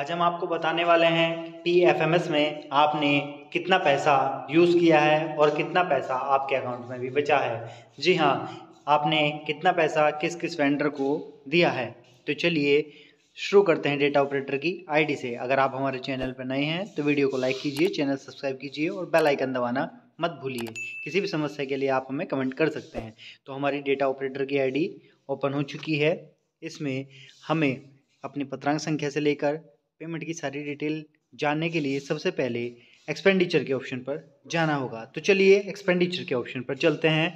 आज हम आपको बताने वाले हैं पी एफ एम एस में आपने कितना पैसा यूज़ किया है और कितना पैसा आपके अकाउंट में भी बचा है जी हाँ आपने कितना पैसा किस किस वेंडर को दिया है तो चलिए शुरू करते हैं डेटा ऑपरेटर की आईडी से अगर आप हमारे चैनल पर नए हैं तो वीडियो को लाइक कीजिए चैनल सब्सक्राइब कीजिए और बेल आइकन दबाना मत भूलिए किसी भी समस्या के लिए आप हमें कमेंट कर सकते हैं तो हमारी डेटा ऑपरेटर की आईडी ओपन हो चुकी है इसमें हमें अपनी पत्रांक संख्या से लेकर पेमेंट की सारी डिटेल जानने के लिए सबसे पहले एक्सपेंडिचर के ऑप्शन पर जाना होगा तो चलिए एक्सपेंडिचर के ऑप्शन पर चलते हैं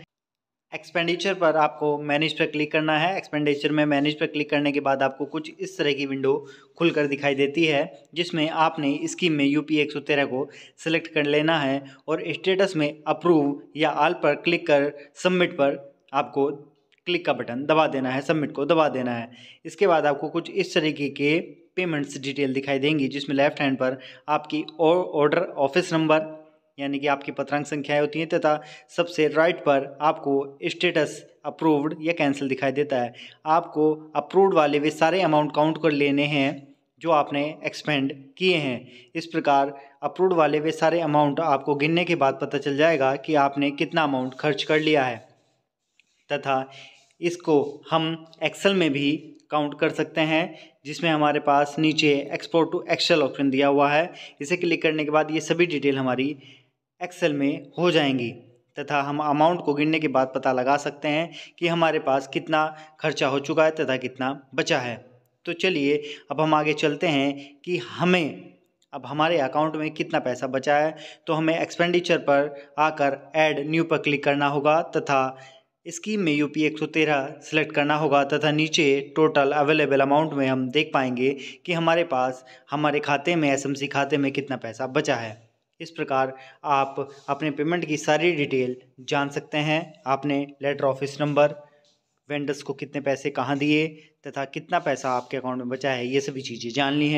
एक्सपेंडिचर पर आपको मैनेज पर क्लिक करना है एक्सपेंडिचर में मैनेज पर क्लिक करने के बाद आपको कुछ इस तरह की विंडो खुलकर दिखाई देती है जिसमें आपने स्कीम में यू पी को सिलेक्ट कर लेना है और स्टेटस में अप्रूव या आल पर क्लिक कर सबमिट पर आपको क्लिक का बटन दबा देना है सबमिट को दबा देना है इसके बाद आपको कुछ इस तरीके के पेमेंट्स डिटेल दिखाई देंगी जिसमें लेफ्ट हैंड पर आपकी ऑर्डर ऑफिस नंबर यानी कि आपकी पत्रांक संख्याएं होती हैं तथा सबसे राइट पर आपको स्टेटस अप्रूव्ड या कैंसिल दिखाई देता है आपको अप्रूव्ड वाले वे सारे अमाउंट काउंट कर लेने हैं जो आपने एक्सपेंड किए हैं इस प्रकार अप्रूव्ड वाले वे सारे अमाउंट आपको गिनने के बाद पता चल जाएगा कि आपने कितना अमाउंट खर्च कर लिया है तथा इसको हम एक्सेल में भी काउंट कर सकते हैं जिसमें हमारे पास नीचे एक्सपोर्ट टू एक्सेल ऑप्शन दिया हुआ है इसे क्लिक करने के बाद ये सभी डिटेल हमारी एक्सेल में हो जाएंगी तथा हम अमाउंट को गिनने के बाद पता लगा सकते हैं कि हमारे पास कितना खर्चा हो चुका है तथा कितना बचा है तो चलिए अब हम आगे चलते हैं कि हमें अब हमारे अकाउंट में कितना पैसा बचा है तो हमें एक्सपेंडिचर पर आकर ऐड न्यू पर क्लिक करना होगा तथा स्कीम में यूपी एक सौ तेरह सेलेक्ट करना होगा तथा नीचे टोटल अवेलेबल अमाउंट में हम देख पाएंगे कि हमारे पास हमारे खाते में एसएमसी खाते में कितना पैसा बचा है इस प्रकार आप अपने पेमेंट की सारी डिटेल जान सकते हैं आपने लेटर ऑफिस नंबर वेंडर्स को कितने पैसे कहाँ दिए तथा कितना पैसा आपके अकाउंट में बचा है ये सभी चीज़ें जान ली हैं